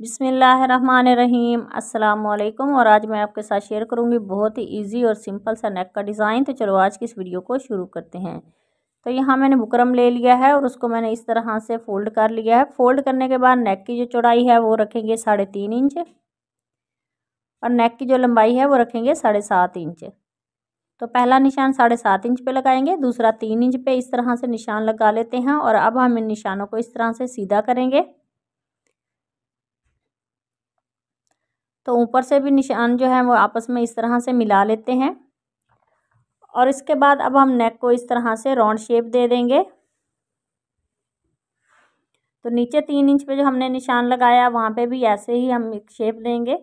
बिसमीम अल्लाम और आज मैं आपके साथ शेयर करूंगी बहुत ही इजी और सिंपल सा नेक का डिज़ाइन तो चलो आज की इस वीडियो को शुरू करते हैं तो यहाँ मैंने बुकरम ले लिया है और उसको मैंने इस तरह से फ़ोल्ड कर लिया है फ़ोल्ड करने के बाद नेक की जो चौड़ाई है वो रखेंगे साढ़े तीन इंच और नेक की जो लंबाई है वो रखेंगे साढ़े सात इंच तो पहला निशान साढ़े सात इंच पे लगाएंगे दूसरा तीन इंच पे इस तरह से निशान लगा लेते हैं और अब हम इन निशानों को इस तरह से सीधा करेंगे तो ऊपर से भी निशान जो है वो आपस में इस तरह से मिला लेते हैं और इसके बाद अब हम नेक को इस तरह से राउंड शेप दे देंगे तो नीचे तीन इंच पे जो हमने निशान लगाया वहाँ पे भी ऐसे ही हम एक शेप देंगे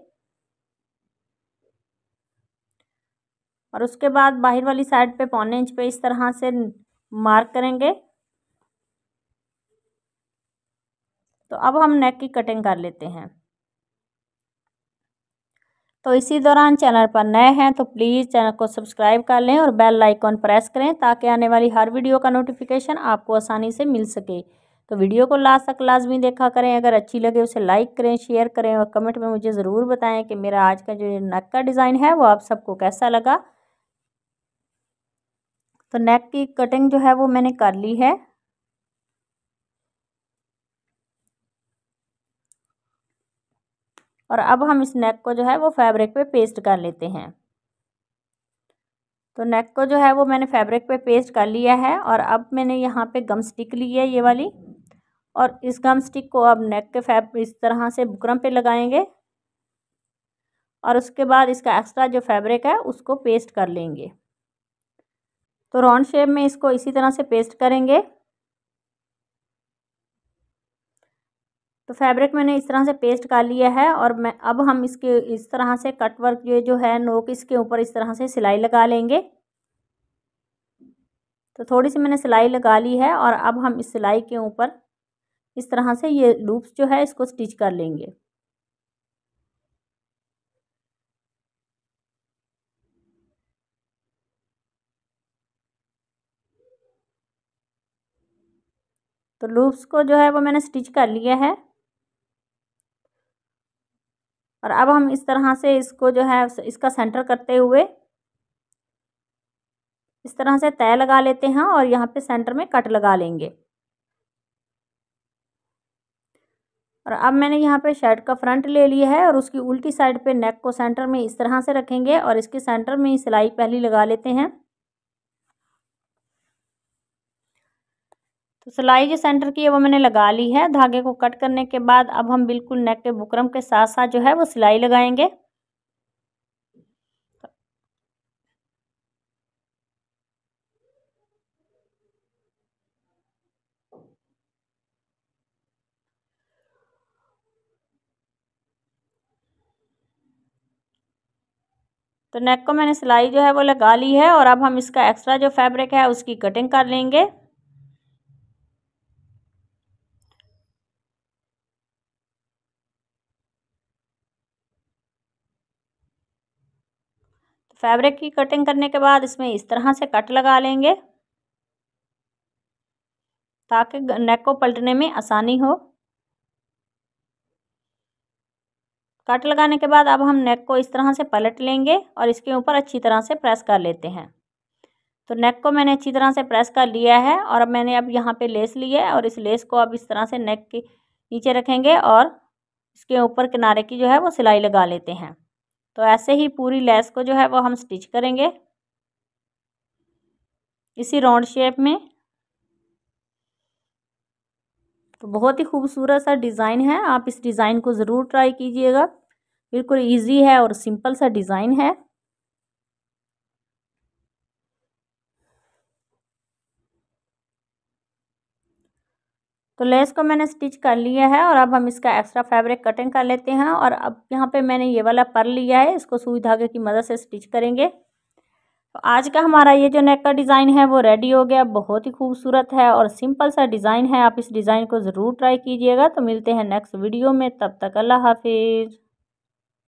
और उसके बाद बाहर वाली साइड पे पौने इंच पे इस तरह से मार्क करेंगे तो अब हम नेक की कटिंग कर लेते हैं तो इसी दौरान चैनल पर नए हैं तो प्लीज़ चैनल को सब्सक्राइब कर लें और बेल आइकॉन प्रेस करें ताकि आने वाली हर वीडियो का नोटिफिकेशन आपको आसानी से मिल सके तो वीडियो को लास्ट तक लाजमी देखा करें अगर अच्छी लगे उसे लाइक करें शेयर करें और कमेंट में मुझे ज़रूर बताएं कि मेरा आज का जो नेक का डिज़ाइन है वो आप सबको कैसा लगा तो नेक की कटिंग जो है वो मैंने कर ली है और अब हम इस नेक को जो है वो फैब्रिक पे पेस्ट कर लेते हैं तो नेक को जो है वो मैंने फैब्रिक पे पेस्ट कर लिया है और अब मैंने यहाँ पे गम स्टिक ली है ये वाली और इस गम स्टिक को अब नेक के फैब इस तरह से बुकरम पे लगाएंगे और उसके बाद इसका एक्स्ट्रा जो फैब्रिक है उसको पेस्ट कर लेंगे तो राउंड शेप में इसको इसी तरह से पेस्ट करेंगे तो फैब्रिक मैंने इस तरह से पेस्ट कर लिया है और मैं अब हम इसके इस तरह से कट वर्क ये जो है नोक इसके ऊपर इस तरह से सिलाई लगा लेंगे तो थोड़ी सी मैंने सिलाई लगा ली है और अब हम इस सिलाई के ऊपर इस तरह से ये लूप्स जो है इसको स्टिच कर लेंगे तो लूप्स को जो है वो मैंने स्टिच कर लिया है और अब हम इस तरह से इसको जो है इसका सेंटर करते हुए इस तरह से तय लगा लेते हैं और यहाँ पे सेंटर में कट लगा लेंगे और अब मैंने यहाँ पे शर्ट का फ्रंट ले लिया है और उसकी उल्टी साइड पे नेक को सेंटर में इस तरह से रखेंगे और इसके सेंटर में ही सिलाई पहली लगा लेते हैं तो सिलाई जो सेंटर की है वो मैंने लगा ली है धागे को कट करने के बाद अब हम बिल्कुल नेक के बुकरम के साथ साथ जो है वो सिलाई लगाएंगे तो नेक को मैंने सिलाई जो है वो लगा ली है और अब हम इसका एक्स्ट्रा जो फैब्रिक है उसकी कटिंग कर लेंगे फैब्रिक की कटिंग करने के बाद इसमें इस तरह से कट लगा लेंगे ताकि नेक को पलटने में आसानी हो कट लगाने के बाद अब हम नेक को इस तरह से पलट लेंगे और इसके ऊपर अच्छी तरह से प्रेस कर लेते हैं तो नेक को मैंने अच्छी तरह से प्रेस कर लिया है और अब मैंने अब यहाँ पे लेस ली है और इस लेस को अब इस तरह से नेक के नीचे रखेंगे और इसके ऊपर किनारे की जो है वो सिलाई लगा लेते हैं तो ऐसे ही पूरी लेस को जो है वो हम स्टिच करेंगे इसी राउंड शेप में तो बहुत ही खूबसूरत सा डिज़ाइन है आप इस डिज़ाइन को ज़रूर ट्राई कीजिएगा बिल्कुल इजी है और सिंपल सा डिज़ाइन है तो लेस को मैंने स्टिच कर लिया है और अब हम इसका एक्स्ट्रा फैब्रिक कटिंग कर लेते हैं और अब यहाँ पे मैंने ये वाला पर लिया है इसको सुई धागे की मदद से स्टिच करेंगे तो आज का हमारा ये जो नेक का डिज़ाइन है वो रेडी हो गया बहुत ही खूबसूरत है और सिंपल सा डिज़ाइन है आप इस डिज़ाइन को ज़रूर ट्राई कीजिएगा तो मिलते हैं नेक्स्ट वीडियो में तब तक अल्लाह हाफिज़